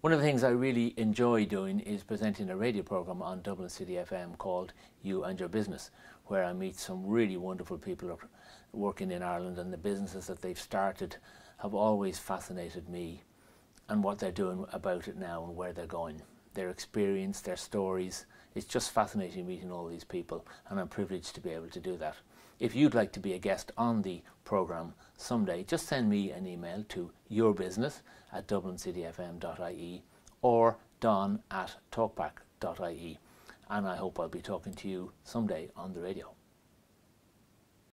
One of the things I really enjoy doing is presenting a radio program on Dublin City FM called You and Your Business, where I meet some really wonderful people working in Ireland and the businesses that they've started have always fascinated me and what they're doing about it now and where they're going their experience, their stories. It's just fascinating meeting all these people, and I'm privileged to be able to do that. If you'd like to be a guest on the programme someday, just send me an email to yourbusiness at dublincityfm.ie or don at talkback.ie, and I hope I'll be talking to you someday on the radio.